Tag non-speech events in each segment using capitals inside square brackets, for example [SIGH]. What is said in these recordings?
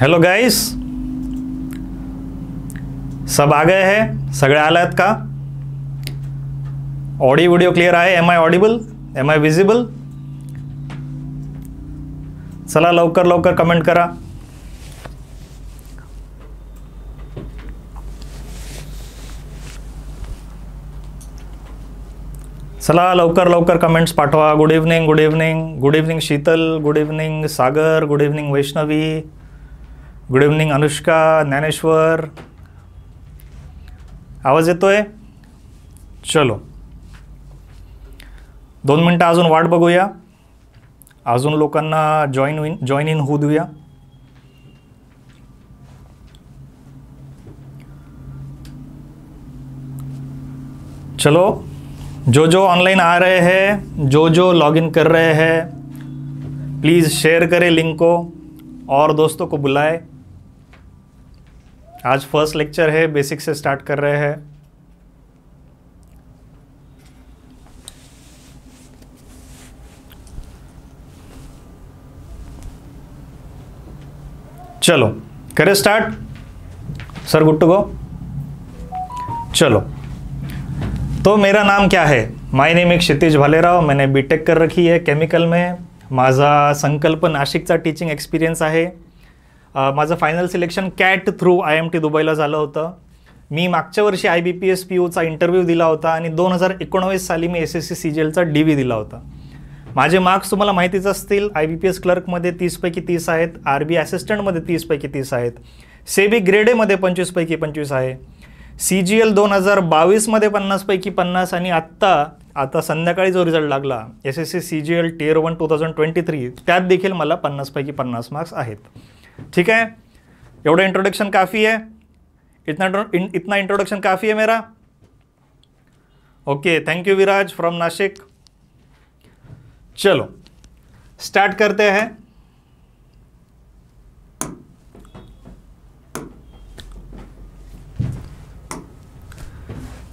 Hello guys सब आ गए है सगड़े आलात का ऑडियो वीडियो क्लियर आए am I audible am I visible चला लवकर लवकर कमेंट करा चला लवकर लवकर कमेंट्स पाठवा good evening good evening good evening Sheetal good evening Sagar good evening Vaishnavi good evening Anushka Dnyaneshwar आवाज येतोय चलो दोन मिनटं अजून वाट बघूया अजून लोकांना जॉईन इन जॉईन इन होऊ देऊया चलो जो जो ऑनलाइन आ रहे हैं जो जो लॉग इन कर रहे हैं प्लीज़ शेयर करें लिंक को और दोस्तों को बुलाएं आज फर्स्ट लेक्चर है बेसिक से स्टार्ट कर रहे हैं चलो करें start sir good to go चलो तो मेरा नाम क्या है माय नेम एक क्षितिज भालेराव मैंने बीटेक कर रखी है केमिकल में माजा संकल्प का टीचिंग एक्सपीरियंस है माझं final selection CAT through I M T दुबईला झालं होतं मी मागच्या वर्षी I B P S P यूचा इंटरव्ह्यू दिला होता आणि दोन हजार एकोणावीस साली मी S S C C G एलचा डी व्ही दिला होता माझे मार्क्स तुम्हाला माहितीच असतील आय बी पी एस क्लर्कमध्ये तीसपैकी तीस आहेत आर बी असिस्टंटमध्ये तीसपैकी तीस आहेत सेबी ग्रेड एमध्ये पंचवीसपैकी पंचवीस आहे सी जी एल दोन हजार बावीसमध्ये पन्नासपैकी पन्नास आणि आत्ता आता संध्याकाळी जो रिझल्ट लागला S S C C G L tier one two thousand twenty three त्यात देखील मला पन्नासपैकी पन्नास मार्क्स आहेत ठीक है एवडो इंट्रोडक्शन काफी है इतना इतना इंट्रोडक्शन काफी है मेरा okay thank you Viraj from Nashik चलो स्टार्ट करते हैं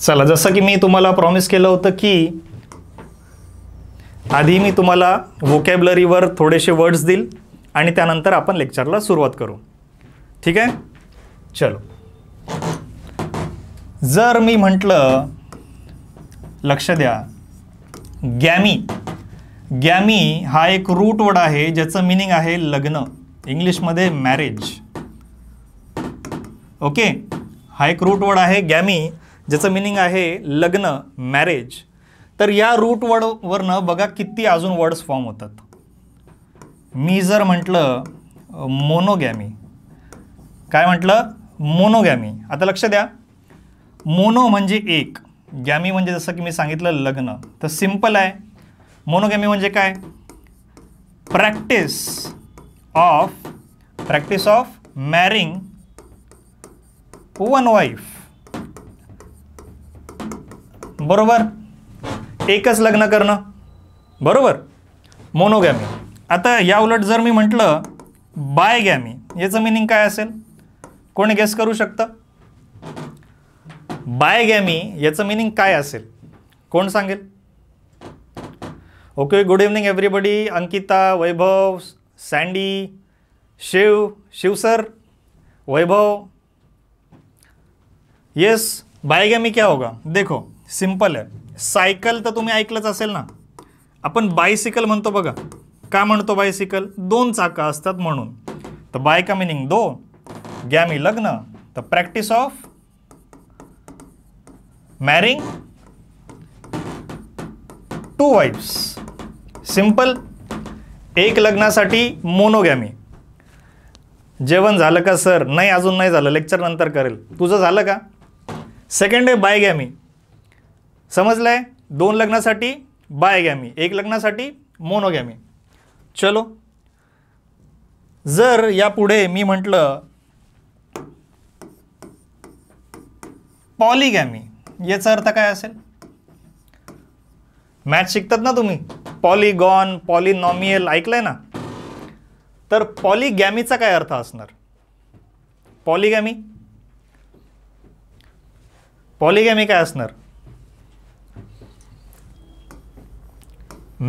चला जस कि मैं तुम्हारा प्रॉमिस के हो की आधी मी तुम्हाला थोड़े से वर्ड्स दिल आणि त्यानंतर आपण लेक्चरला सुरुवात करू ठीक आहे चलो जर मी म्हटलं लक्ष द्या गॅमी गॅमी हा एक रूट वर्ड आहे ज्याचं मिनिंग आहे लग्न इंग्लिशमध्ये मॅरेज ओके हा एक रूट वर्ड आहे गॅमी ज्याचं मिनिंग आहे लग्न मॅरेज तर या रूट वर्डवरनं बघा किती अजून वर्ड्स फॉर्म होतात मी जर म्हटलं मोनोगॅमी काय म्हटलं मोनोगॅमी आता लक्ष द्या मोनो म्हणजे एक गॅमी म्हणजे जसं की मी सांगितलं लग्न तर सिम्पल आहे मोनोगॅमी म्हणजे काय practice of practice of marrying one wife बरोबर एकच लग्न करणं बरोबर मोनोगॅमी आता या उलट जर मी म्हटलं बाय गॅमी याचं मिनिंग काय असेल कोण गेस करू शकतं गॅमी याचं मिनिंग काय असेल कोण सांगेल okay good evening everybody Ankita Vaibhav Sandy Shiv Shiv sir Vaibhav yes gamy क्या होगा देखो सिंपल आहे सायकल तर तुम्ही ऐकलंच असेल ना आपण बायसिकल म्हणतो बघा का म्हणतो बायसिकल दोन चाकं असतात म्हणून तर बायका मिनिंग दो गॅमी लग्न तर practice of marrying two wives simple एक लग्नासाठी मोनोगॅमी जेवण झालं का सर नाही अजून नाही झालं लेक्चर नंतर करेल तुझं झालं का सेकंड आहे बायगॅमी समजलं आहे दोन लग्नासाठी गॅमी एक लग्नासाठी मोनोगॅमी चलो जर यापुढे मी म्हटलं पॉलिगॅमी याचा अर्थ काय असेल मॅथ शिकतात ना तुम्ही पॉलिगॉन पॉलिनॉमियल ऐकलंय ना तर पॉलिगॅमीचा काय अर्थ असणार पॉलिगॅमी पॉलिगॅमी काय असणार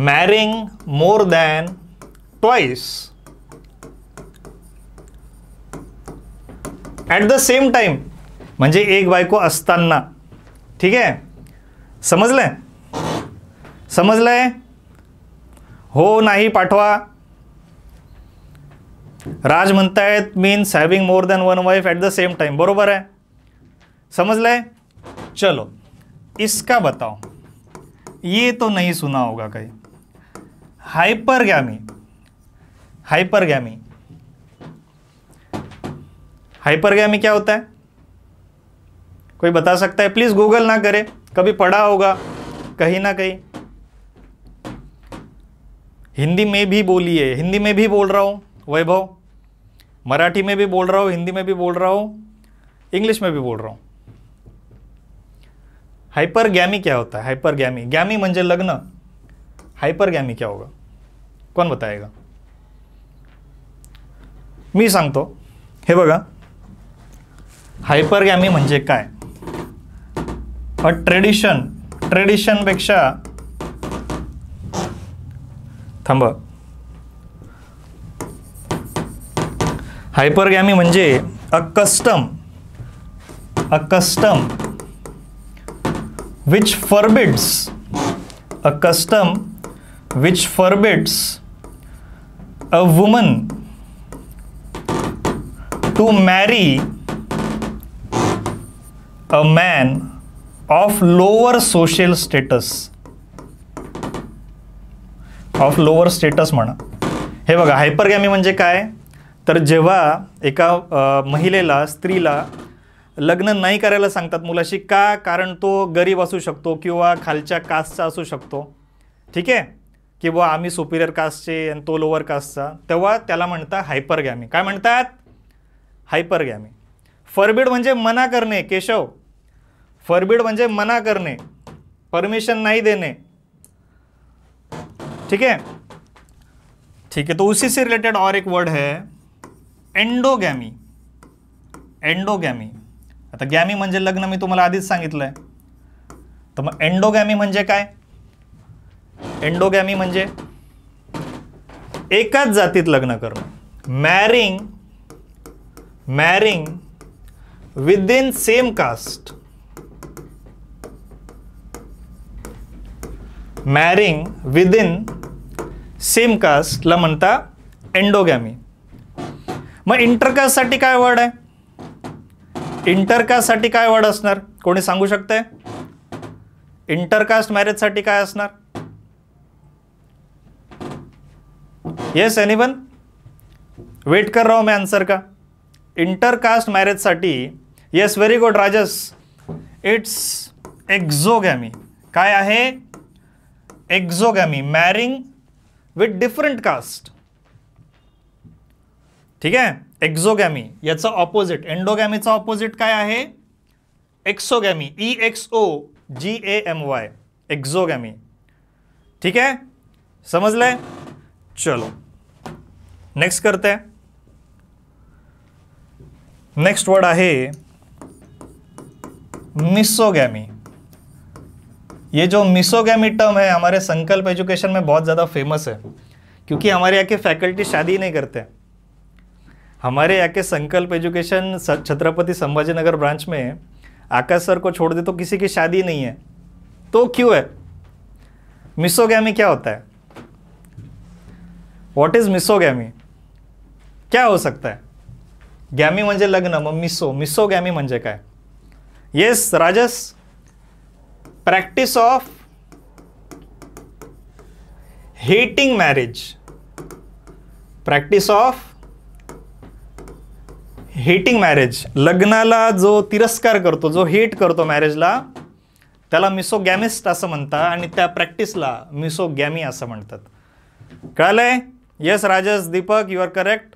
marrying more than twice at the same time म्हणजे एक बायको असताना ठीक आहे समजलं आहे समजलं आहे हो नाही पाठवा राज म्हणतायत means having more than one wife at the same time बरोबर आहे समजलं आहे चलो इसका बताओ ये तो नहीं सुना होगा कहीं हाइपरगैमी हाइपरगैमी हाइपरगैमी क्या होता है कोई बता सकता है प्लीज गूगल ना करे कभी पढ़ा होगा कहीं ना कहीं हिंदी में भी बोलिए हिंदी में भी बोल रहा हूं वैभव मराठी में भी बोल रहा हूं हिंदी में भी बोल रहा हूं इंग्लिश में भी बोल रहा हूं हाइपर गैमी क्या होता है हाइपर गैमी गैमी मंजे लग्न हाइपर गैमी क्या होगा कौन बताएगा मी सांगतो हे बघा हायपरगॅमी म्हणजे काय अ ट्रेडिशन ट्रेडिशनपेक्षा थांब हायपरगॅमी म्हणजे a custom a custom which forbids a custom which forbids a woman to marry a man of lower social status of lower status म्हणा हे बघा हायपरगॅमी म्हणजे काय तर जेव्हा एका महिलेला स्त्रीला लग्न नाही करायला सांगतात मुलाशी का कारण तो गरीब असू शकतो किंवा खालच्या कास्टचा असू शकतो ठीक आहे किंवा आम्ही सुपिरियर कास्टचे आणि तो लोअर कास्टचा तेव्हा त्याला म्हणतात हायपरगॅमी काय म्हणतात हायपरगॅमी फॉरबिड म्हणजे मना करणे केशव फॉरबिड म्हणजे मना करणे परमिशन नाही देणे ठीक आहे ठीक आहे तो उसी से रिलेटेड और एक वर्ड है एंडोगॅमी एंडोगॅमी आता गॅमी म्हणजे लग्न मी तुम्हाला आधीच सांगितलं आहे तर मग एंडोगॅमी म्हणजे काय एंडोगॅमी म्हणजे एकाच जातीत लग्न करणं marrying marrying within same caste marrying same same ला म्हणता एंडोगॅमी मग इंटरकास्टसाठी काय वर्ड आहे इंटरकास्टसाठी काय वर्ड असणार कोणी सांगू शकते इंटरकास्ट मॅरेजसाठी काय असणार येस एनिवन वेट कर रहा हूं मैं आन्सर का इंटरकास्ट मॅरेजसाठी yes very good Rajas it's exogamy काय आहे exogamy marrying with different caste ठीक आहे एक्झोगॅमी याचं ऑपोजिट एंडोगॅमीचा ऑपोजिट काय आहे exogamy E X O G A M Y exogamy ठीक आहे समजलंय चलो नेक्स्ट करते नेक्स्ट वर्ड है मिसोगैमी ये जो मिसोगैमी टर्म है हमारे संकल्प एजुकेशन में बहुत ज़्यादा फेमस है क्योंकि हमारे यहाँ के फैकल्टी शादी नहीं करते हमारे यहाँ के संकल्प एजुकेशन छत्रपति संभाजी नगर ब्रांच में आकाश सर को छोड़ दे तो किसी की शादी नहीं है तो क्यों है मिसोगैमी क्या होता है वॉट इज मिसोगैमी क्या हो सकता है गॅमी म्हणजे लग्न मग मिसो मिसो गॅमी म्हणजे काय yes Rajas practice of hating marriage practice of hating marriage लग्नाला जो तिरस्कार करतो जो हेट करतो मॅरेजला त्याला मिसो गॅमिस्ट असं म्हणतात आणि त्या प्रॅक्टिसला मिसो गॅमी असं म्हणतात कळालंय येस राजस दीपक यू आर करेक्ट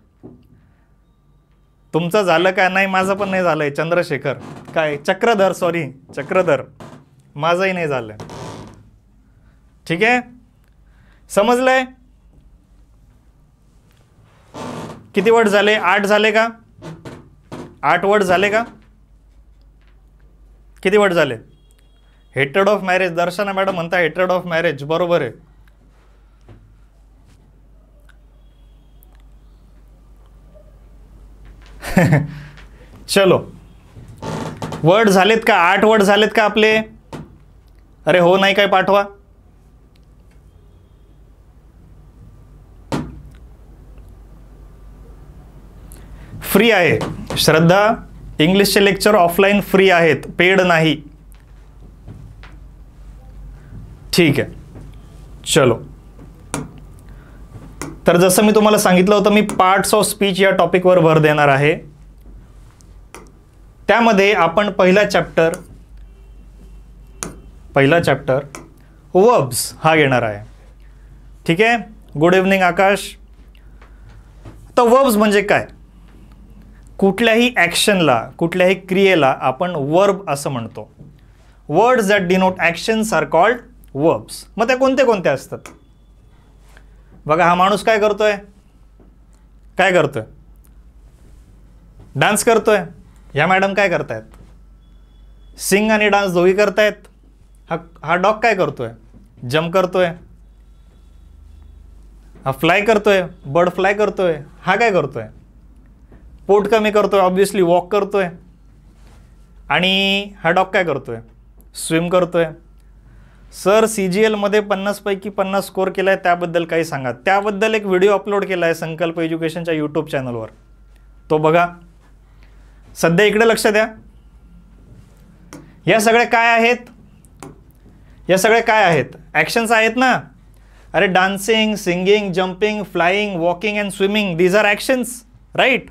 तुमचं झालं का नाही माझं पण नाही झालंय चंद्रशेखर काय चक्रधर सॉरी चक्रधर माझंही नाही झालं ठीक आहे समजलंय किती वट झाले आठ झाले का आठ वट झाले का किती वट झाले hate of marriage Darshana madam म्हणता हेट्रेड ऑफ मॅरेज बरोबर आहे [LAUGHS] चलो वर्ड झालेत का आठ वर्ड झालेत का आपले अरे हो नाही काय पाठवा फ्री आहे श्रद्धा इंग्लिशचे लेक्चर ऑफलाईन फ्री आहेत पेड नाही ठीक आहे चलो तर जसं मी तुम्हाला सांगितलं होतं मी पार्ट्स ऑफ स्पीच या टॉपिकवर भर देणार आहे त्यामध्ये आपण पहिला चॅप्टर पहिला चॅप्टर वब्स हा घेणार आहे ठीक आहे गुड इव्हनिंग आकाश तर वर्ब्स म्हणजे काय कुठल्याही ॲक्शनला कुठल्याही क्रियेला आपण वर्ब असं म्हणतो words that denote actions are called verbs मग त्या कोणते कोणते असतात बघा हा माणूस काय करतोय काय करतोय डान्स करतोय ह्या मॅडम काय करतायत सिंग आणि डान्स दोघी करतायत हा हा डॉग काय करतोय जम्प करतोय हा फ्लाय करतोय बर्ड फ्लाय करतोय हा काय करतोय पोट कमी करतोय ऑब्विसली वॉक करतोय आणि हा डॉग काय करतोय स्विम करतोय सर सी जी एलमध्ये पन्नासपैकी पन्नास स्कोर केला आहे त्याबद्दल काही सांगा त्याबद्दल एक व्हिडिओ अपलोड केला आहे संकल्प एज्युकेशनच्या यूट्यूब चॅनलवर तो बघा सध्या इकडे लक्ष द्या या सगळ्या काय आहेत या सगळ्या काय आहेत ॲक्शन्स आहेत ना अरे dancing singing jumping flying walking and swimming these are actions right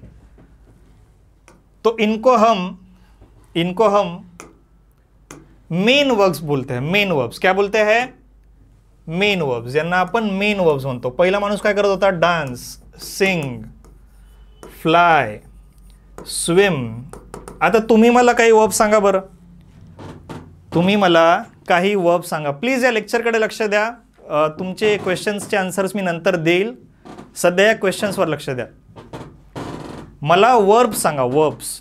तो इनको हम इनको हम मेन वर्ब्स बोलते हैं मेन वर्ब्स क्या बोलते हैं मेन वर्ब्स यांना आपण मेन वर्ब्स म्हणतो पहिला माणूस काय करत होता डान्स सिंग फ्लाय स्विम आता तुम्ही मला काही वर्ब सांगा बरं तुम्ही मला काही वर्ब सांगा प्लीज या लेक्चरकडे लक्ष द्या तुमचे क्वेश्चन्सचे आन्सर्स मी नंतर देईल सध्या या क्वेश्चन्सवर लक्ष द्या मला वर्ब सांगा वर्ब्स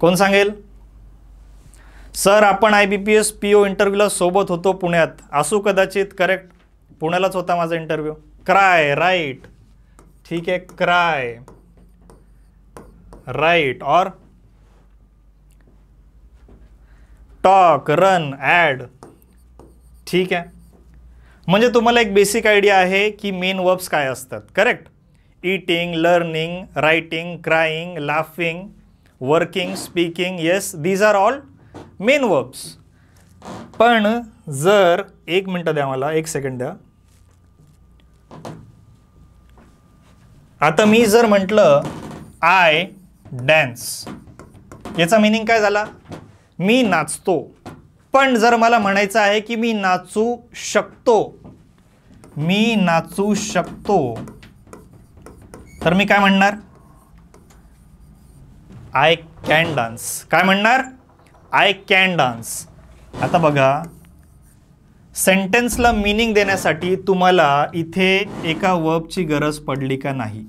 कोण सांगेल सर आपण I B P S P O इंटरव्ह्यूला सोबत होतो पुण्यात असू कदाचित करेक्ट पुण्यालाच होता माझा इंटरव्ह्यू क्राय राईट ठीक आहे क्राय राईट और टॉक रन ॲड ठीक आहे म्हणजे तुम्हाला एक बेसिक आयडिया आहे की मेन वर्ब्स काय असतात correct eating learning writing crying laughing working speaking yes these are all main verbs पण जर एक मिनटं द्या मला एक सेकंड द्या आता मी जर म्हटलं आय डॅन्स याचा मिनिंग काय झाला मी नाचतो पण जर मला म्हणायचं आहे की मी नाचू शकतो मी नाचू शकतो तर मी काय म्हणणार आय कॅन डान्स काय म्हणणार आय कॅन डान्स आता बघा सेंटेन्सला मिनिंग देण्यासाठी तुम्हाला इथे एका वर्बची गरज पडली का नाही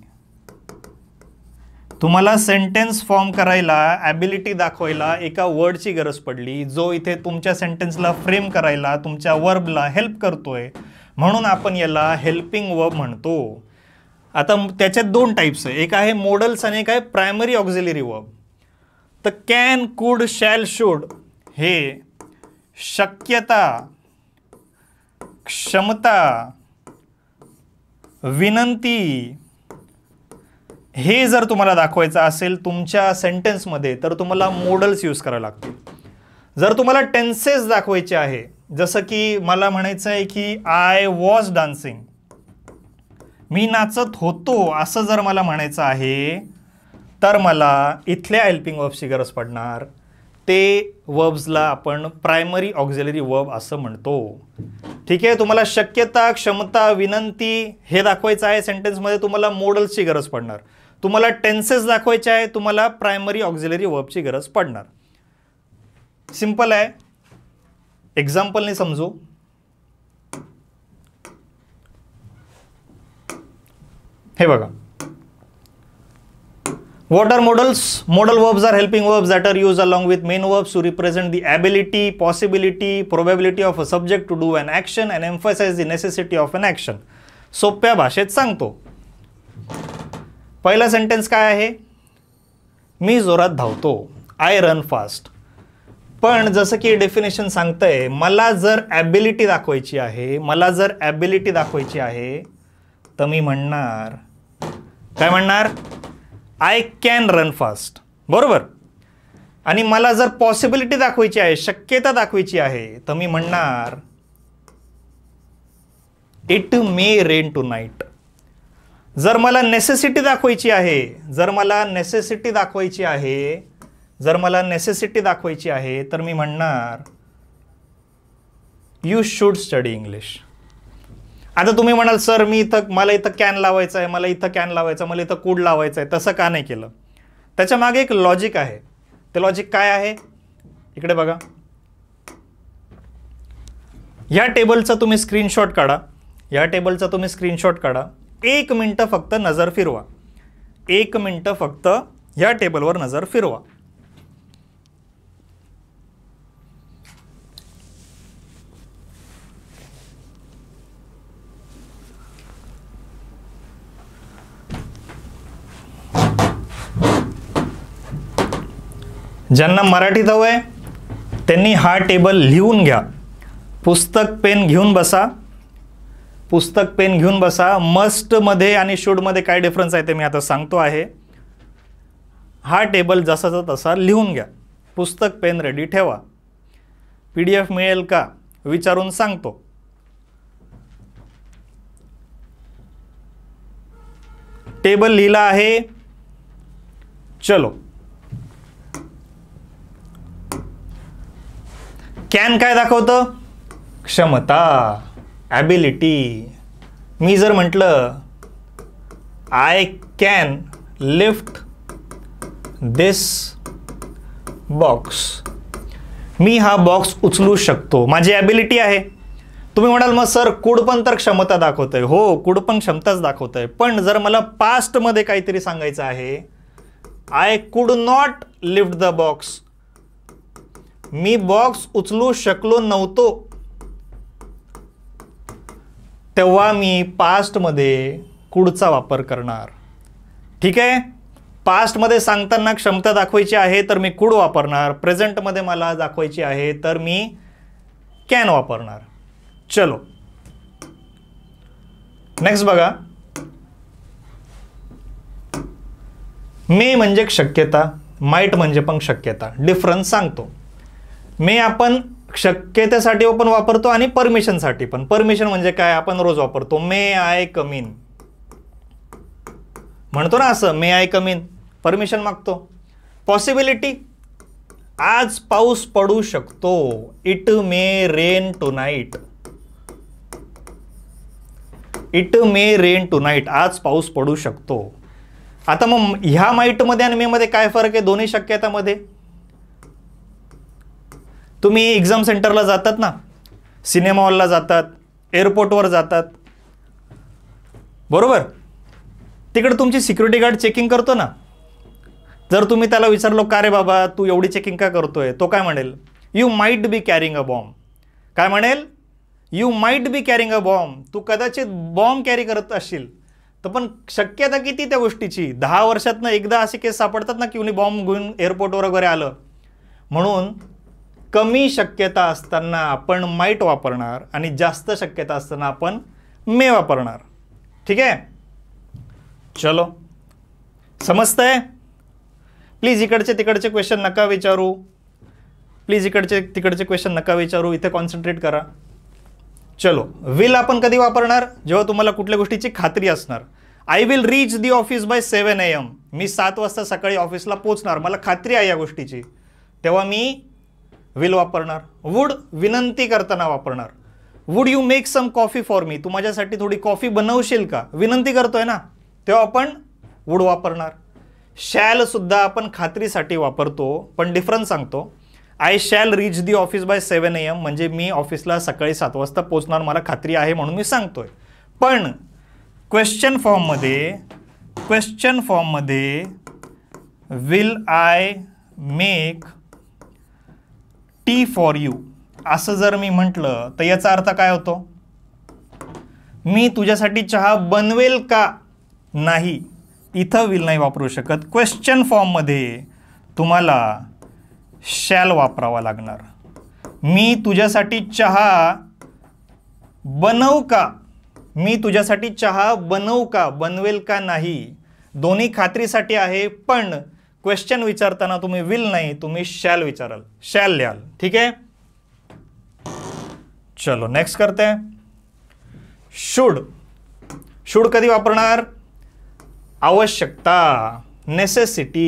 तुम्हाला सेंटेन्स फॉर्म करायला ॲबिलिटी दाखवायला एका वर्डची गरज पडली जो इथे तुमच्या सेंटेन्सला फ्रेम करायला तुमच्या वर्बला हेल्प करतोय म्हणून आपण याला हेल्पिंग वर्ब म्हणतो आता त्याच्यात दोन टाईप्स आहे एक आहे मॉडल्स आणि एक आहे प्रायमरी ऑक्झिलरी वर्ब तर कॅन कूड शॅल शूड हे शक्यता क्षमता विनंती हे जर तुम्हाला दाखवायचं असेल तुमच्या सेंटेन्समध्ये तर तुम्हाला मॉडल्स यूज करावे लागतील जर तुम्हाला टेन्सेस दाखवायचे आहे जसं की मला म्हणायचं आहे की आय वॉज डान्सिंग मी नाचत होतो असं जर मला म्हणायचं आहे तर मला इथल्या हेल्पिंग वर्ब्सची गरज पडणार ते वर्ब्सला आपण प्रायमरी ऑक्झिलरी वर्ब असं म्हणतो ठीक आहे तुम्हाला शक्यता क्षमता विनंती हे दाखवायचं आहे सेंटेन्समध्ये तुम्हाला मोडल्सची गरज पडणार तुम्हाला टेन्सेस दाखवायचे आहे तुम्हाला प्रायमरी ऑक्झिलरी वर्बची गरज पडणार सिंपल आहे एक्झाम्पलने समजू हे बघा What are modals? Modal verbs are helping verbs that are used along with main verbs to represent the ability, possibility, probability of a subject to do an action and emphasize the necessity of an action. सोप्या भाषेत सांगतो पहिला sentence काय आहे मी जोरात धावतो I run fast पण जसं की डेफिनेशन सांगतंय मला जर ॲबिलिटी दाखवायची आहे मला जर ॲबिलिटी दाखवायची आहे तर मी म्हणणार काय म्हणणार आय कॅन रन फास्ट बरोबर आणि मला जर पॉसिबिलिटी दाखवायची आहे शक्यता दाखवायची आहे तर मी म्हणणार it may rain tonight जर मला नेसेसिटी दाखवायची आहे जर मला नेसेसिटी दाखवायची आहे जर मला नेसेसिटी दाखवायची आहे तर मी म्हणणार यू शूड स्टडी इंग्लिश आता तुम्ही म्हणाल सर मी इथं मला इथं कॅन लावायचं आहे मला इथं कॅन लावायचं मला इथं कूड लावायचं आहे तसं का नाही केलं त्याच्या मागे एक लॉजिक आहे ते लॉजिक काय आहे इकडे बघा या टेबलचा तुम्ही स्क्रीनशॉट काढा या टेबलचा तुम्ही स्क्रीनशॉट काढा एक मिनटं फक्त नजर फिरवा एक मिनटं फक्त या टेबलवर नजर फिरवा ज्यांना मराठीत हवं आहे त्यांनी हा टेबल लिहून घ्या पुस्तक पेन घेऊन बसा पुस्तक पेन घेऊन बसा मस्टमध्ये आणि शूडमध्ये काय डिफरन्स आहे ते मी आता सांगतो आहे हा टेबल जसाचा तसा लिहून घ्या पुस्तक पेन रेडी ठेवा पी डी एफ मिळेल का विचारून सांगतो टेबल लिहिला आहे चलो काय दाखवतं क्षमता ॲबिलिटी मी जर म्हटलं I can lift this box मी हा बॉक्स उचलू शकतो माझी ॲबिलिटी आहे तुम्ही म्हणाल मग सर कुड पण तर क्षमता दाखवतंय हो कुड पण क्षमताच दाखवतंय पण जर मला पास्टमध्ये काहीतरी सांगायचं आहे I could not lift the box मी बॉक्स उचलू शकलो नव्हतो तेव्हा मी पास्टमध्ये कुडचा वापर करणार ठीक आहे पास्टमध्ये सांगताना क्षमता दाखवायची आहे तर मी कुड वापरणार प्रेझेंटमध्ये मला दाखवायची आहे तर मी कॅन वापरणार चलो नेक्स्ट बघा मे म्हणजे शक्यता माईट म्हणजे पण शक्यता डिफरन्स सांगतो मे आपण शक्यतेसाठी पण वापरतो आणि परमिशनसाठी पण परमिशन म्हणजे काय आपण रोज वापरतो मे आय कमीन म्हणतो ना असं मे आय कमीन परमिशन मागतो पॉसिबिलिटी आज पाऊस पडू शकतो it may rain tonight it may rain tonight आज पाऊस पडू शकतो आता मग ह्या माईटमध्ये आणि मे मध्ये काय फरक आहे दोन्ही शक्यतामध्ये तुम्ही एक्झाम सेंटरला जातात ना सिनेमा हॉलला जातात एअरपोर्टवर जातात बरोबर तिकडे तुमची सिक्युरिटी गार्ड चेकिंग करतो ना जर तुम्ही त्याला विचारलो का रे बाबा तू एवढी चेकिंग का करतोय तो काय म्हणेल you might be carrying a bomb काय म्हणेल you might be carrying a bomb तू कदाचित बॉम्ब कॅरी करत असशील तर पण शक्यता किती त्या गोष्टीची दहा वर्षातनं एकदा असे केस सापडतात ना की उनी बॉम्ब घेऊन एअरपोर्टवर वगैरे आलं म्हणून कमी शक्यता असताना आपण माईट वापरणार आणि जास्त शक्यता असताना आपण मे वापरणार ठीक आहे चलो आहे प्लीज इकडचे तिकडचे क्वेश्चन नका विचारू प्लीज इकडचे तिकडचे क्वेश्चन नका विचारू इथे कॉन्सन्ट्रेट करा चलो विल आपण कधी वापरणार जेव्हा तुम्हाला कुठल्या गोष्टीची खात्री असणार I will reach the office by seven A M मी सात वाजता सकाळी ऑफिसला पोचणार मला खात्री आहे या गोष्टीची तेव्हा मी विल वापरणार वूड विनंती करताना वापरणार would you make some coffee for me तू माझ्यासाठी थोडी कॉफी बनवशील का विनंती करतोय ना तेव्हा आपण वूड वापरणार शॅलसुद्धा आपण खात्रीसाठी वापरतो पण डिफरन्स सांगतो I shall reach the office by seven A M म्हणजे मी ऑफिसला सकाळी सात वाजता पोचणार मला खात्री आहे म्हणून मी सांगतोय पण क्वेश्चन फॉर्ममध्ये क्वेश्चन फॉर्ममध्ये will I make tea for you असं जर मी म्हटलं तर याचा अर्थ काय होतो मी तुझ्यासाठी चहा बनवेल का नाही इथं विल नाही वापरू शकत क्वेश्चन फॉर्ममध्ये तुम्हाला शॅल वापरावा लागणार मी तुझ्यासाठी चहा बनवू का मी तुझ्यासाठी चहा बनवू का बनवेल का नाही दोन्ही खात्रीसाठी आहे पण क्वेश्चन विचारताना तुम्ही विल नाही तुम्ही शॅल विचाराल शॅल लिहाल ठीक आहे चलो नेक्स्ट करते हैं शुड शुड कधी वापरणार आवश्यकता necessity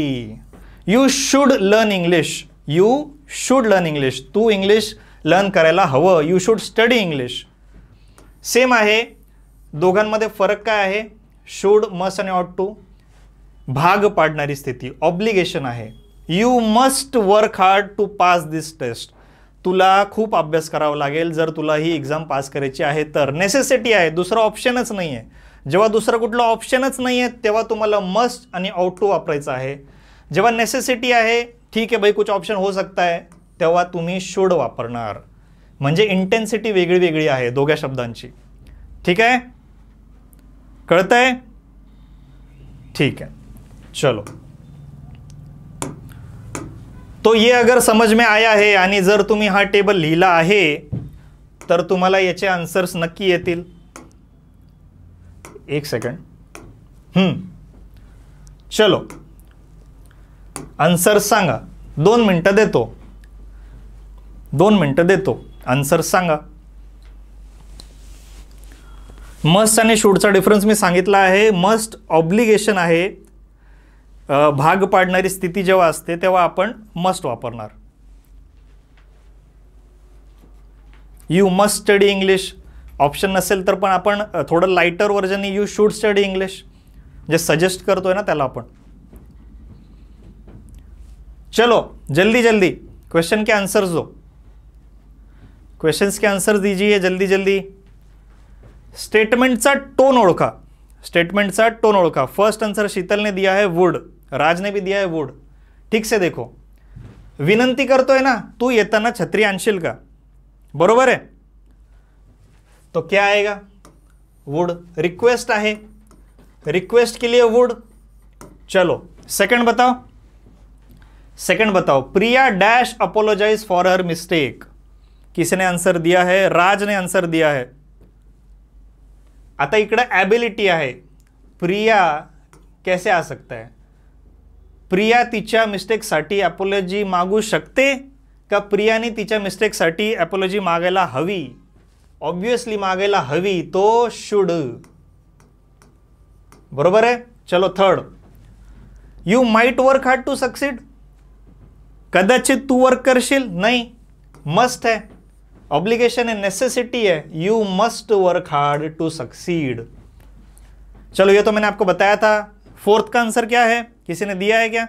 you should learn English you should learn English तू इंग्लिश लर्न करायला हवं you should study English same आहे दोघांमध्ये फरक काय आहे शूड मस आणि ऑट टू भाग पाडणारी स्थिती ऑब्लिगेशन आहे you must work hard to pass this test तुला खूप अभ्यास करावा लागेल जर तुला ही एक्झाम पास करायची आहे तर नेसेसिटी आहे दुसरा ऑप्शनच नाही आहे जेव्हा दुसरा कुठला ऑप्शनच नाही आहे तेव्हा तुम्हाला मस्ट आणि आउट टू वापरायचं आहे जेव्हा नेसेसिटी आहे ठीक आहे भाई कुछ ऑप्शन हो सकता है तेव्हा तुम्ही शूड वापरणार म्हणजे इंटेन्सिटी वेगळी वेगळी आहे दोघ्या शब्दांची ठीक आहे कळतंय ठीक आहे चलो तो ये अगर समझ में आया है, आणि जर तुम्ही हा टेबल लिहिला आहे तर तुम्हाला याचे आन्सर्स नक्की येतील एक सेकंड हम्म चलो आन्सर्स सांगा दोन मिनटं देतो दोन मिनटं देतो आन्सर्स सांगा मस्ट आणि शूडचा डिफरन्स मी सांगितला आहे मस्ट ऑब्लिगेशन आहे भाग पाडणारी स्थिती जेव्हा असते तेव्हा आपण मस्ट वापरणार you must study English option नसेल तर पण आपण थोडं lighter version you should study English जे सजेस्ट करतोय ना त्याला आपण चलो जल्दी जल्दी क्वेश्चन के आन्सर्स दो क्वेश्चन्स के आन्सर्स दीजिए जल्दी जल्दी स्टेटमेंटचा टोन ओळखा स्टेटमेंटचा टोन ओळखा फर्स्ट आन्सर शीतलने दिया है वुड राज ने भी दिया है वोड ठीक से देखो विनंती है ना तू ये छत्री आणशील का बरोबर है तो क्या आएगा वुड रिक्वेस्ट है रिक्वेस्ट के लिए वुड चलो सेकंड बताओ सेकंड बताओ Priya dash apologises for her mistake किसने आंसर दिया है राज ने आंसर दिया है आता इकड़ा एबिलिटी है प्रिया कैसे आ सकता है प्रिया तिचा मिस्टेक ॲपोलॉजी मागू शकते का प्रिया ने तिचा मिस्टेक ॲपोलॉजी मागायला हवी ऑब्विस्ली मागायला हवी तो शुड बरोबर है चलो third you might work hard to succeed कदाचित तू वर्क करशील नहीं मस्ट है ऑब्लिगेशन है नेसेसिटी है you must work hard to succeed चलो ये तो मैंने आपको बताया था फोर्थ का आंसर क्या है किसी ने दिया है क्या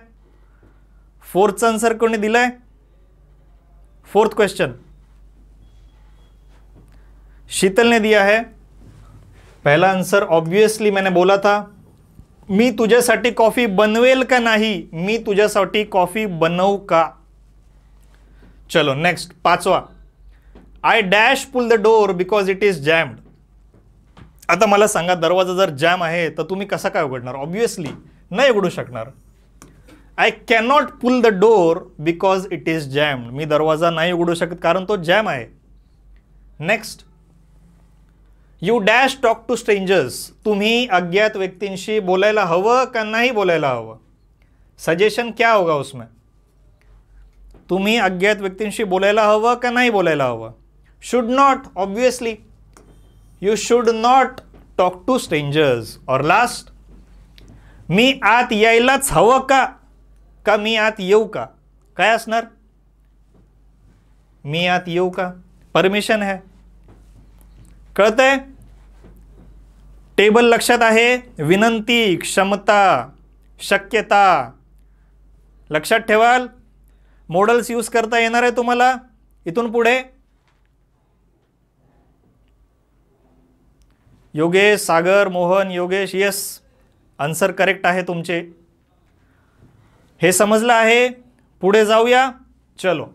फोर्थ आंसर को नहीं दिला है फोर्थ क्वेश्चन शीतल ने दिया है पहला आंसर ऑब्वियसली मैंने बोला था मी तुझा कॉफी बनवेल का नहीं मी तुझा कॉफी बनवू का चलो नेक्स्ट पांचवा I dash pull the door because it is jammed आता मला सांगा दरवाजा जर जैम आहे तर तुम्ही कसा काय उघडणार ऑब्वियसली नहीं उगड़ू शकना I cannot pull the door because it is jammed मी दरवाजा नहीं उगड़ू शकत कारण तो जैम है next you dash talk to strangers तुम्हें अज्ञात व्यक्ति बोला हव का नहीं बोला हव सजेशन क्या होगा उसमें तुम्हें अज्ञात व्यक्तिशी बोला हव का नहीं बोला हव should not obviously you should not talk to strangers और लास्ट मी आत यायलाच हवं का का मी आत येऊ का काय असणार मी आत येऊ का परमिशन है कळतंय टेबल लक्षात आहे विनंती क्षमता शक्यता लक्षात ठेवाल मॉडल्स यूज करता येणार आहे तुम्हाला इथून पुढे Yogesh Sagar Mohan Yogesh yes answer correct आहे तुमचे हे समजलं आहे पुढे जाऊया चलो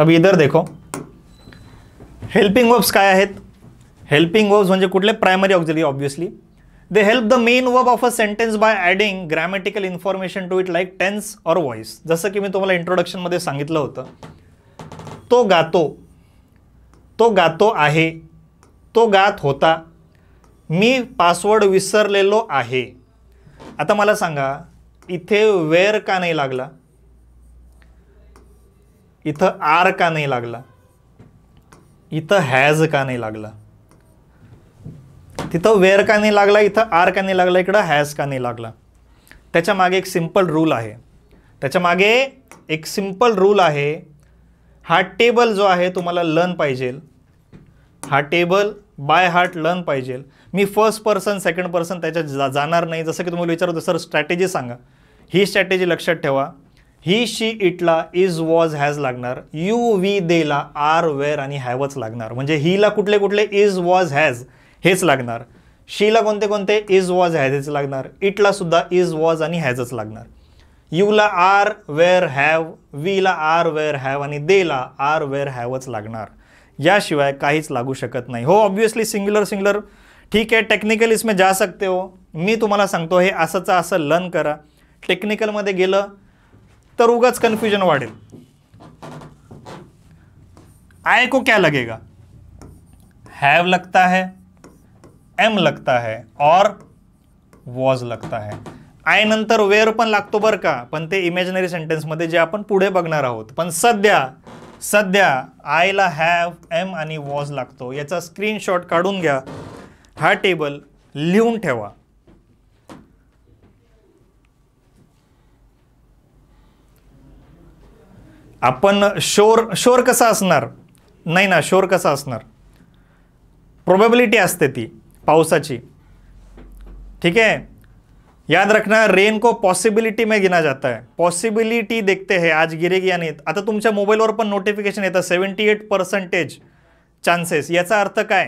अब इधर देखो हेल्पिंग वर्ब्स काय आहेत हेल्पिंग वर्ब्स म्हणजे कुठले primary auxiliary obviously they help the main verb of a sentence by adding grammatical information to it like tense or voice जसं की मी तुम्हाला इंट्रोडक्शनमध्ये सांगितलं होतं तो गातो तो गातो आहे तो गात होता मी पासवर्ड विसरलेलो आहे आता मला सांगा इथे वेर का नाही लागला इथं आर का नाही लागला इथं हॅज का नाही लागला तिथं वेअर का नाही लागला इथं आर का नाही लागला इकडं हॅज का नाही लागला त्याच्यामागे एक सिम्पल रूल आहे त्याच्यामागे एक सिम्पल रूल आहे हा टेबल जो आहे तुम्हाला लर्न पाहिजे हा टेबल बाय हार्ट लर्न पाहिजे मी फर्स्ट पर्सन सेकंड पर्सन त्याच्यात जा जाणार नाही जसं की तुम्हाला विचारतो सर स्ट्रॅटेजी सांगा ही स्ट्रॅटेजी लक्षात ठेवा ही शी इटला इज वॉज हॅज लागणार यू वी देला आर वेअर आणि हॅवच लागणार म्हणजे हीला कुठले कुठले इज वॉज हॅज हेच लागणार शीला कोणते कोणते इज वॉज हॅजच लागणार इटला सुद्धा इज वॉज आणि हॅजच लागणार यूला आर वेर हैव वीला आर वेर हैव आ दे आर वेअर हॅवच लागणार का हीच लगू शकत नहीं हो ऑब्विस्ली सिंगुलर सिंगुलर ठीक है टेक्निकल इसमें जा सकते हो मी तुम्हारा संगतो हे असच लर्न करा मधे गेल तो उगज कन्फ्यूजन वाढेल आय को क्या लगेगा हैव लगता है एम लगता है और वॉज लगता है आय नंतर वेअर पण लागतो बरं का पण ते इमॅजिनरी सेंटेन्समध्ये जे आपण पुढे बघणार आहोत पण सध्या सध्या आयला हॅव एम आणि वॉज लागतो याचा स्क्रीनशॉट काढून घ्या हा टेबल लिहून ठेवा आपण शोर शोर कसा असणार नाही ना शोर कसा असणार प्रोबॅबिलिटी असते ती पावसाची ठीक आहे याद रखना रेन को पॉसिबिलिटी में गिना जाता है पॉसिबिलिटी देखते हैं आज गिरेगी या नहीं आता तुम्हार मोबाइल वन नोटिफिकेशन ये सेवेंटी एट पर्सेंटेज चांसेस ये अर्थ काय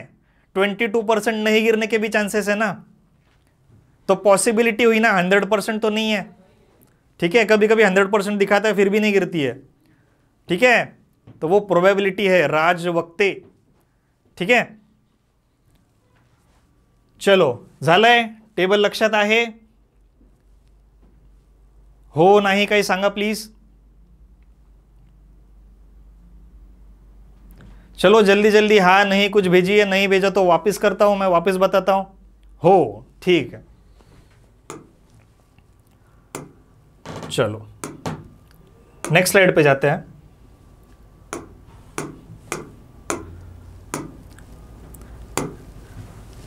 ट्वेंटी टू परसेंट नहीं गिरने के भी चांसेस है ना तो पॉसिबिलिटी हुई ना हंड्रेड परसेंट तो नहीं है ठीक है कभी कभी हंड्रेड परसेंट दिखाता है फिर भी नहीं गिरती है ठीक है तो वो प्रोबेबिलिटी है राज वक्ते ठीक है चलो टेबल लक्षा है हो नहीं कहीं सांगा प्लीज चलो जल्दी जल्दी हाँ नहीं कुछ भेजिए नहीं भेजा तो वापस करता हूं मैं वापस बताता हूं हो ठीक है चलो नेक्स्ट स्लाइड पे जाते हैं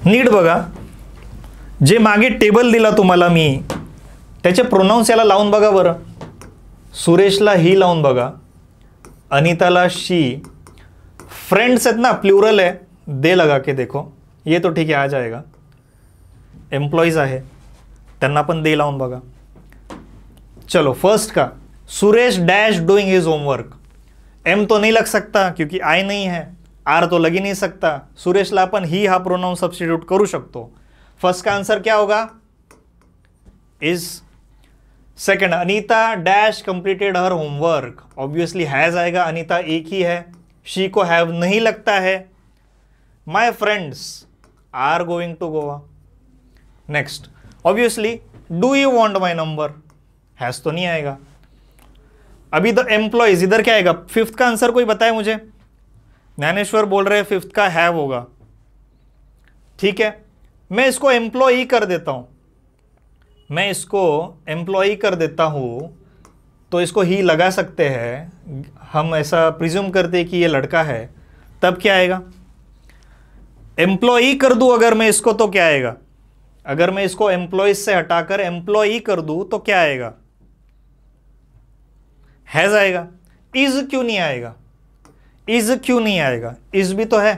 नीट बगा जे मागे टेबल दिला तुम्हाला मी प्रोनाउन्स ये याला बगा बर सुरेश सुरेशला ही लावून बघा अनिताला शी फ्रेंड्स है ना प्लूरल है दे लगा के देखो ये तो ठीक है आ जाएगा एम्प्लॉईज है त्यांना पण दे लावन बगा चलो फर्स्ट का Suresh dash doing his homework एम तो नहीं लग सकता क्योंकि आई नहीं है आर तो लग ही नहीं सकता सुरेशला अपन ही हा प्रोनाउन सब्स्टिट्यूट करू शकतो फर्स्ट का आंसर क्या होगा is second Anita dash completed her homework obviously has आएगा अनीता एक ही है शी को हैव नहीं लगता है my friends are going to Goa next obviously do you want my number has तो नहीं आएगा अभी द एम्प्लॉयज इधर क्या आएगा फिफ्थ का आंसर कोई बताए मुझे ज्ञानेश्वर बोल रहे हैं फिफ्थ का हैव होगा ठीक है मैं इसको एम्प्लॉय कर देता हूँ मैं इसको एम्प्लॉय कर देता हूँ तो इसको ही लगा सकते हैं हम ऐसा प्रिज्यूम करते कि ये लड़का है तब क्या आएगा एम्प्लॉय कर दूँ अगर मैं इसको तो क्या आएगा अगर मैं इसको एम्प्लॉय से हटाकर एम्प्लॉ कर दूँ तो क्या आएगा हैज आएगा इज क्यों नहीं आएगा इज क्यों नहीं आएगा इज भी तो है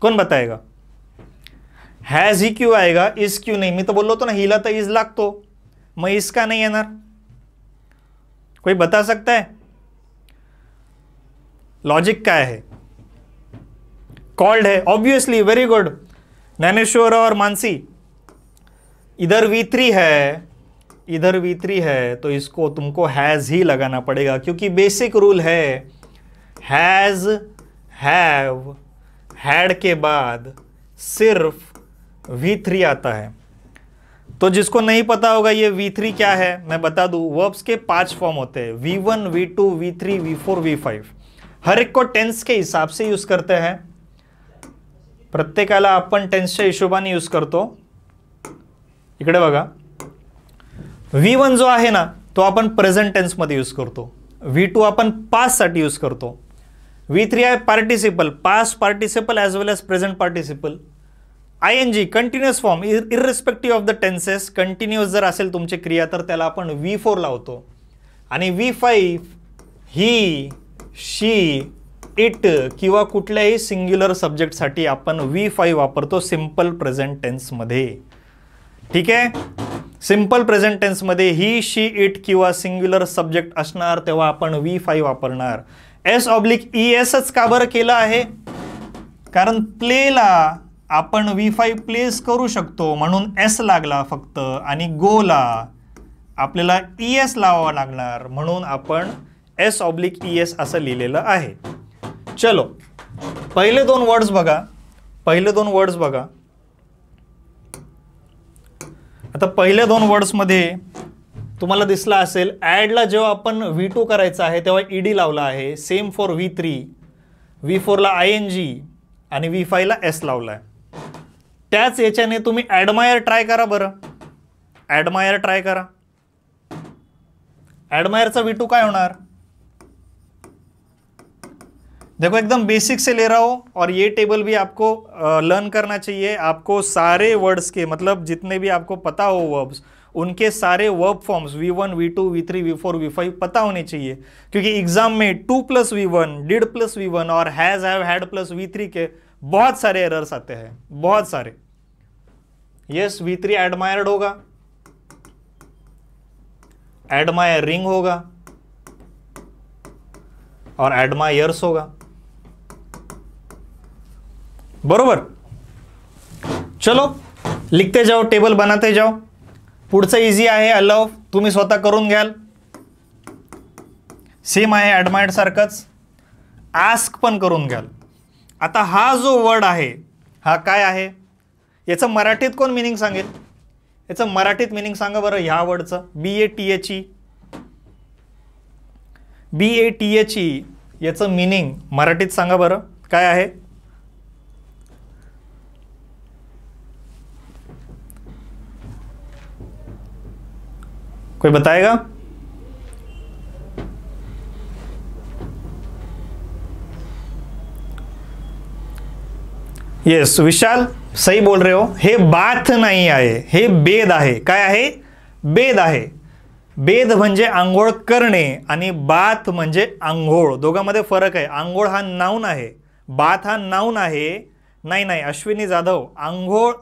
कौन बताएगा हैज़ ही क्यों आएगा इस क्यों नहीं मैं तो बोलो तो ना हिला तो इज तो मैं इसका नहीं है ना कोई बता सकता है लॉजिक क्या है कॉल्ड है ऑब्वियसली वेरी गुड नैनेश्वर और मानसी इधर वी थ्री है इधर वी थ्री है तो इसको तुमको हैज़ ही लगाना पड़ेगा क्योंकि बेसिक रूल है हैज़ हैव हैड के बाद सिर्फ V3 आता है तो जिसको नहीं पता होगा ये V3 क्या है मैं बता दूं वर्ब्स के पांच फॉर्म होते हैं V1, V2, V3, V4, V5 हर एक को टेंस के हिसाब से यूज करते हैं प्रत्येकाला टेंस के हिशोबाने यूज करतो इकडे बगा व्ही वन जो है ना तो अपन प्रेजेंट टेन्स मध्य यूज करतो वी टू पास सा यूज करतो V3 थ्री आहे participle past participle as well as present participle I N G continuous form इर irrespective of the tenses continuous जर असेल तुमची क्रिया तर त्याला आपण व्ही फोर लावतो आणि V five he she it किंवा कुठल्याही सिंग्युलर सब्जेक्टसाठी आपण व्ही फाईव्ह वापरतो सिम्पल प्रेझेंट टेन्समध्ये ठीक आहे सिम्पल प्रेझेंट टेन्समध्ये ही शी इट किंवा सिंग्युलर सब्जेक्ट असणार तेव्हा आपण व्ही फाईव्ह वापरणार एस ऑब्लिक ई एसच का बरं केलं आहे कारण प्लेला आपण व्ही फाय प्लेस करू शकतो म्हणून एस लागला फक्त आणि गोला आपल्याला ई e एस लावावा लागणार म्हणून आपण एस ऑब्लिक ई एस असं लिहिलेलं आहे चलो पहिले दोन वर्ड्स बघा पहिले दोन वर्ड्स बघा आता पहिल्या दोन वर्ड्समध्ये तुम्हाला दिसला असेल ॲडला जेव्हा आपण व्ही टू करायचं आहे तेव्हा ई e डी लावला आहे same for V three V फोरला आय एन जी आणि व्ही फायला एस लावला आहे त्याच याच्याने तुम्ही ॲडमायर ट्राय करा बरं ॲडमायर ट्राय करा एडमायरचा वी टू काय होणार देखो एकदम बेसिक से ले रहा हो और ये टेबल भी आपको लर्न करना चाहिए आपको सारे वर्ड्स के मतलब जितने भी आपको पता हो वर्ब्स उनके सारे verb forms v1 v2 v3 v4 v5 पता होने चाहिए क्योंकि एग्जाम में two plus V one did plus V one और has have had plus V three के बहुत सारे एरर्स आते हैं बहुत सारे यस वी थ्री एडमायर्ड होगा एडमायरिंग होगा और एडमायर्स होगा बरोबर चलो लिखते जाओ टेबल बनाते जाओ पुढ़ इजी है अलव तुम्हें स्वतः करून घ्याल सेम आहे ॲडमायड सारखंच आस्क पण करून घ्याल आता हा जो वर्ड आहे हा काय आहे याचं मराठीत कोण मिनिंग सांगेल याचं मराठीत मिनिंग सांगा बरं ह्या वर्डचं B A T H E B A T H E याचं मिनिंग मराठीत सांगा बरं काय आहे कोई बताएगा येस विशाल सही बोल रहे हो हे बाथ नाही आहे हे बेद आहे काय आहे बेद आहे बेद म्हणजे आंघोळ करणे आणि बाथ म्हणजे आंघोळ दोघांमध्ये फरक आहे आंघोळ हा नाऊन आहे बाथ हा नाऊन आहे नाही नाही अश्विनी जाधव आंघोळ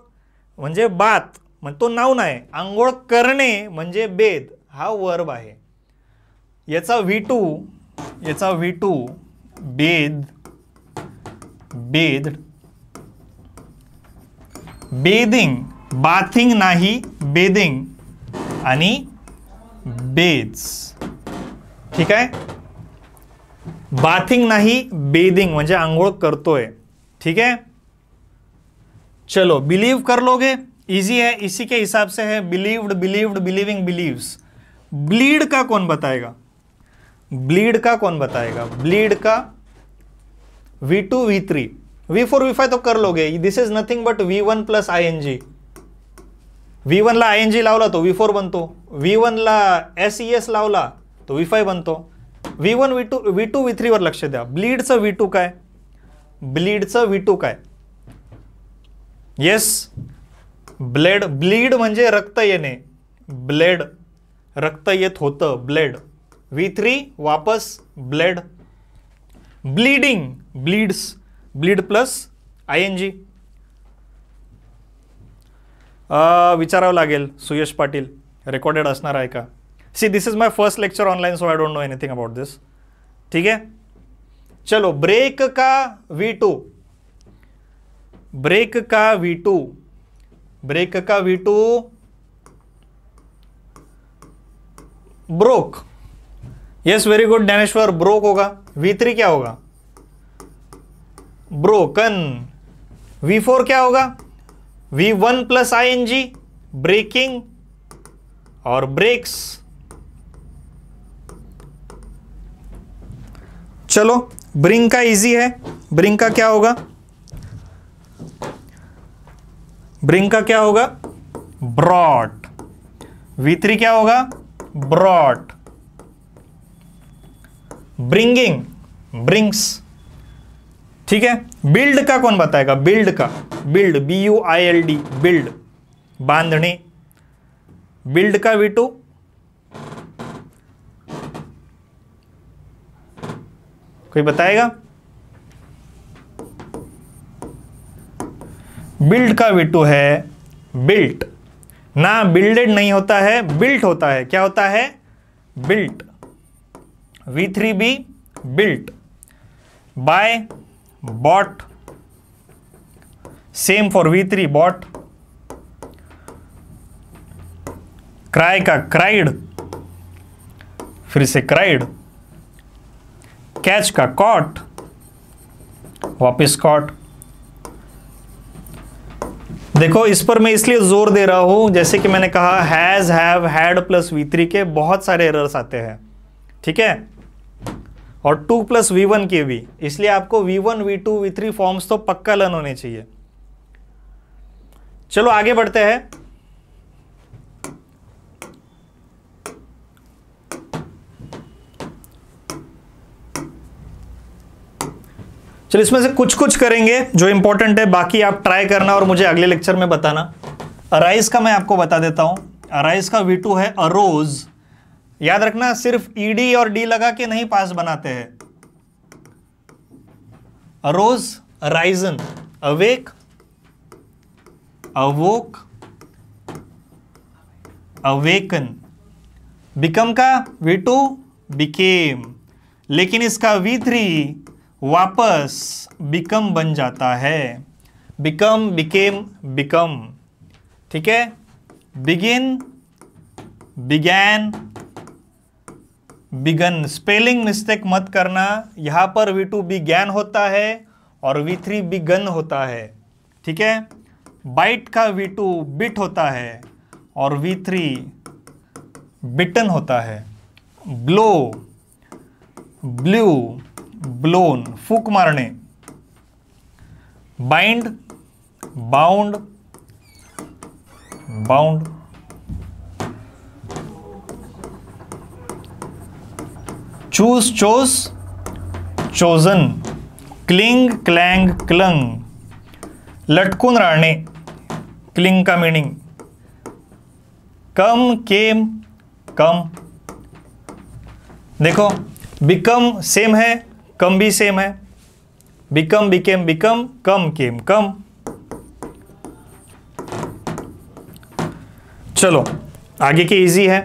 म्हणजे बात म्हणजे तो नाऊन आहे आंघोळ करणे म्हणजे बेद हा वर्ब आहे याचा व्ही टू याचा V two bathe bathe bathing bathing नाही बेदिंग आणि बेज ठीक है बाथिंग नहीं बेदिंग आंघो करते ठीक है चलो बिलीव कर लोगे इजी है इसी के हिसाब से है believed believed believing believes bleed का कौन बताएगा ब्लीड का कौन बताएगा ब्लीड का V two V three v4 four V five तो कर लोगे this is nothing but v1 one plus I N G V वनला आय एन जी लावला तो v4 फोर बनतो व्ही वनला एस ई एस लावला तो v5 फाय बनतो V one V two V two थ्रीवर लक्ष द्या ब्लीडचं व्ही टू काय ब्लीडचं व्ही टू काय येस ब्लेड ब्लीड म्हणजे रक्त येणे ब्लेड रक्त येत होतं ब्लेड v3 थ्री वापस bled bleeding bleeds bleed plus I N G विचारावं लागेल सुयश पाटील रेकॉर्डेड असणार आहे का see this is my first lecture online so I don't know anything about this ठीक है चलो ब्रेक का वी टू ब्रेक का वी टू ब्रेक का V two broke yes very good Dnyaneshwar broke होगा वी थ्री क्या होगा ब्रोकन वी फोर क्या होगा V one plus I N G breaking और ब्रेक्स चलो ब्रिंग का इजी है ब्रिंग का क्या होगा ब्रिंग का क्या होगा ब्रॉड वी थ्री क्या होगा ब्रॉड ब्रिंगिंग ब्रिंग्स ठीक है बिल्ड का कौन बताएगा बिल्ड का build B U I L D build बांधने बिल्ड का टू कोई बताएगा बिल्ड का टू है बिल्ट ना बिल्डेड नहीं होता है बिल्ट होता है क्या होता है built V three be built buy bought same for V three bought cry का क्राइड फिर से क्राइड कैच का कॉट वापस कॉट देखो इस पर मैं इसलिए जोर दे रहा हूं जैसे कि मैंने कहा has have had plus V three के बहुत सारे एरर्स आते हैं ठीक है और टू प्लस वी वन के भी इसलिए आपको V one V two V three forms तो पक्का लर्न होने चाहिए चलो आगे बढ़ते हैं चलो इसमें से कुछ कुछ करेंगे जो इंपॉर्टेंट है बाकी आप ट्राई करना और मुझे अगले लेक्चर में बताना अराइज का मैं आपको बता देता हूं अराइज का वी टू है अरोज़ याद रखना सिर्फ ईडी e और डी लगा के नहीं पास बनाते हैं rose risen awake awoke awoken become का वी टू बिकेम लेकिन इसका वी थ्री वापस बिकम बन जाता है बिकम बिकेम बिकम ठीक है begin began begun spelling mistake मत करना यहाँ पर वी टू गैन होता है और वी थ्री बिगन होता है ठीक है बाइट का वी टू बिट होता है और वी थ्री बिटन होता है ब्लो ब्लू ब्लोन फूक मारने bind bound bound choose chose chosen cling clang clung लटकून राहणे क्लिंग का मीनिंग कम केम कम देखो बिकम सेम है कम भी सेम है become became become come came come चलो आगे की इजी है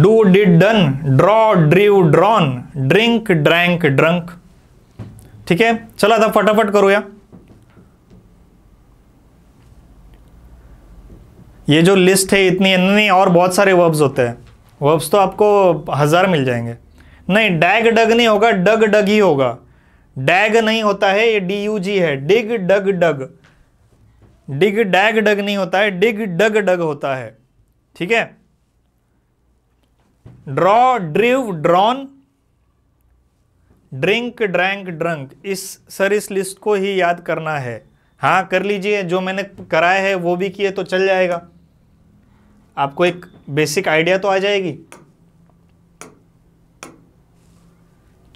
do did done draw drew drawn drink drank drunk ठीक है चला आता फटाफट करूया ये जो लिस्ट है इतनी इतनी और बहुत सारे वर्ब्स होते हैं वर्ब्स तो आपको हज़ार मिल जाएंगे नहीं डैग डग नहीं होगा डग डग ही होगा डैग नहीं होता है ये डी यू जी है डिग डग डग डिग डैग डग नहीं होता है डिग डग डग होता है ठीक है draw drew drawn drink drank drunk इस सर इस लिस्ट को ही याद करना है हाँ कर लीजिए जो मैंने कराया है वो भी किए तो चल जाएगा आपको एक बेसिक आइडिया तो आ जाएगी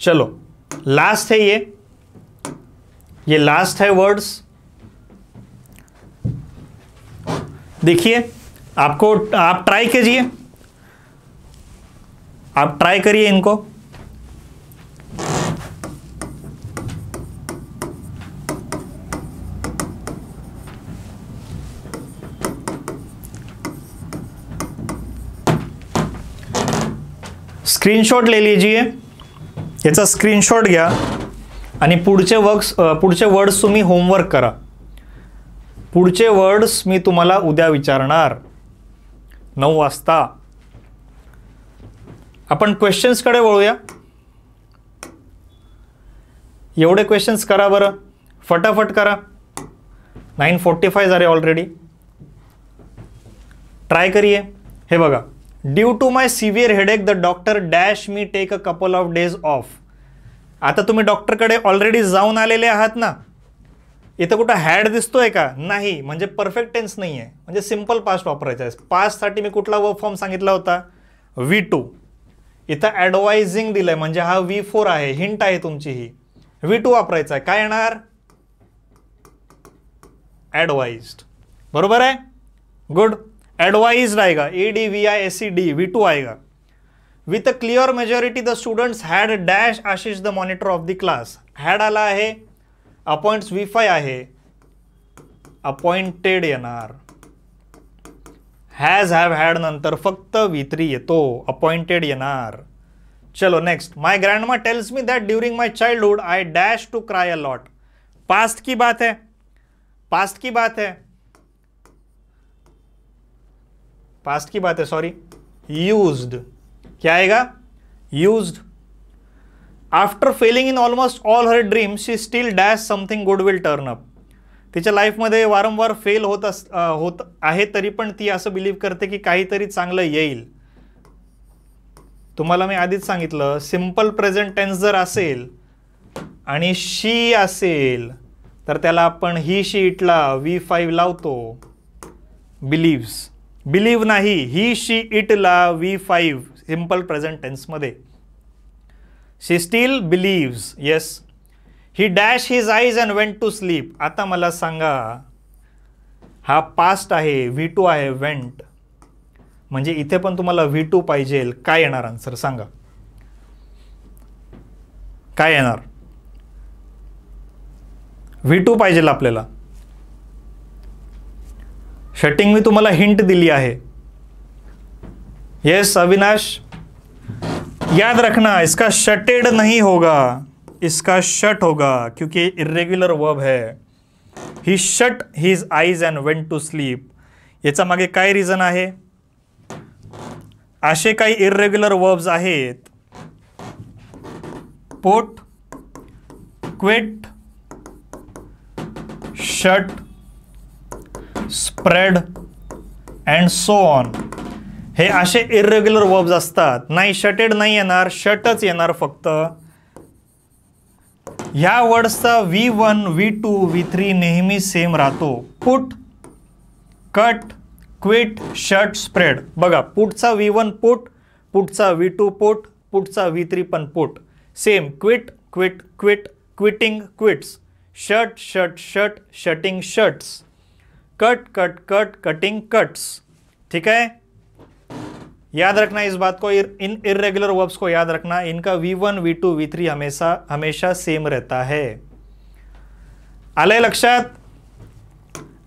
चलो लास्ट है ये ये लास्ट है वर्ड्स देखिए आपको आप ट्राई कीजिए आप ट्राई करिए इनको स्क्रीनशॉट ले लीजिए याचा स्क्रीनशॉट घ्या आणि पुढचे वर्क्स पुढचे वर्ड्स तुम्ही होमवर्क करा पुढचे वर्ड्स मी तुम्हाला उद्या विचारणार नऊ वाजता आपण क्वेश्चन्सकडे वळूया एवढे क्वेश्चन्स करा बरं फटाफट करा नाईन फोर्टी फाय झाले ऑलरेडी ट्राय करिये हे बघा due to my severe headache the doctor dash me take a couple of days off आता तुम्ही डॉक्टरकडे ऑलरेडी जाऊन आलेले आहात ना इथं कुठं हॅड दिसतोय का नाही म्हणजे परफेक्ट टेन्स नाही आहे म्हणजे सिम्पल पास्ट वापरायचा आहे पास्टसाठी मी कुठला व फॉर्म सांगितला होता वी टू इथं ॲडवायझिंग दिलं म्हणजे हा व्ही फोर आहे हिंट आहे तुमची ही व्ही टू वापरायचा आहे काय येणार ऍडवाइज बरोबर आहे गुड ऍडवाइज आहे का A D V I S C D V two आहे का with a clear majority the students had dash Ashish the monitor of the class had आला आहे अपॉइंट्स व्ही फाय आहे अपॉइंटेड येणार हैज हैव हैड नंतर फक्त व्ही येतो appointed येणार चलो next my ma tells me that during my childhood I dash to cry a lot past की बात है पास्ट की बात है पास्ट की बात है सॉरी यूज्ड क्या आएगा used after failing in almost all her dream she still dash something good will turn up तिच्या लाईफमध्ये वारंवार फेल होत अस होत आहे तरी पण ती असं बिलीव्ह करते की काहीतरी चांगलं येईल तुम्हाला मी आधीच सांगितलं सिम्पल प्रेझेंट टेन्स जर असेल आणि शी असेल तर त्याला आपण ही शी इटला वी फाईव्ह लावतो बिलीव्स बिलीव्ह नाही ही शी इटला व्ही फाईव्ह सिम्पल प्रेझेंट टेन्समध्ये she still believes yes he dash his eyes and went to sleep आता मला सांगा हा पास्ट आहे व्ही टू आहे वेंट म्हणजे इथे पण तुम्हाला व्ही टू पाहिजे काय येणार आन्सर सांगा काय येणार व्ही टू पाहिजे आपल्याला शटिंग मी तुम्हाला हिंट दिली आहे येस अविनाश याद रखना इसका शटेड नहीं होगा इसका शट होगा क्योंकि इरेग्युलर वर्ब है he shut his eyes and went to sleep याचा मागे काय रिझन आहे असे काही इरेग्युलर वर्ब्स आहेत put quit shut spread and so on हे असे इरेग्युलर वर्ब्स असतात नाही शटेड नाही येणार शटच येणार फक्त ह्या वर्ड्सचा V one V two V three नेहमी सेम राहतो put cut quit shut spread बघा पुटचा व्ही वन पुट पुटचा व्ही टू पुट पुटचा व्ही थ्री पण put same quit quit quit quitting quits shut shut shut shutting shuts cut cut cut cutting cuts ठीक आहे याद रखना इस बात को इन इरेगुलर वर्ब्स को याद रखना इनका V one V two V three हमेशा हमेशा सेम रहता है आल लक्षात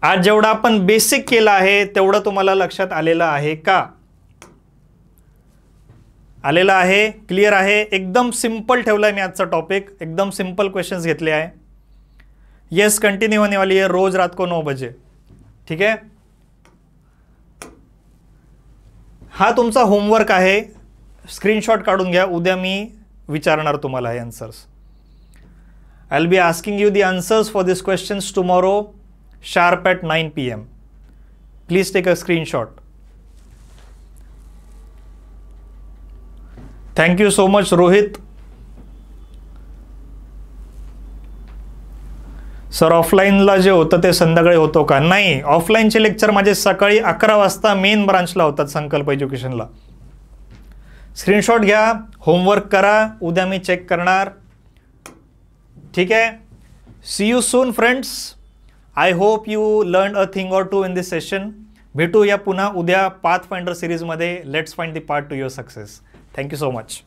आज जेवढा आपण बेसिक केला आहे तेवढं तुम्हाला लक्षात आलेलं आहे का आलेला आहे क्लिअर आहे एकदम सिंपल ठेवला आहे मी आजचा टॉपिक एकदम सिंपल क्वेश्चन्स घेतले आहे येस कंटिन्यू होने वाली है रोज रात को नौ बजे ठीक है हा तुमचा होमवर्क आहे स्क्रीनशॉट काढून घ्या उद्या मी विचारणार तुम्हाला हे answers I will be asking you the answers for this questions tomorrow sharp at nine P M please take a screenshot thank you so much Rohit sir ऑफलाईनला जे होतं ते संध्याकाळी होतो का नाही ऑफलाईनचे लेक्चर माझे सकाळी अकरा वाजता मेन ब्रांचला होतात संकल्प एज्युकेशनला स्क्रीनशॉट घ्या होमवर्क करा उद्या मी चेक करणार ठीक आहे see you soon friends I hope you learn a thing or two in this session भेटू या पुन्हा उद्या पाथ फाइंडर सिरीजमध्ये let's find the part to your success thank you so much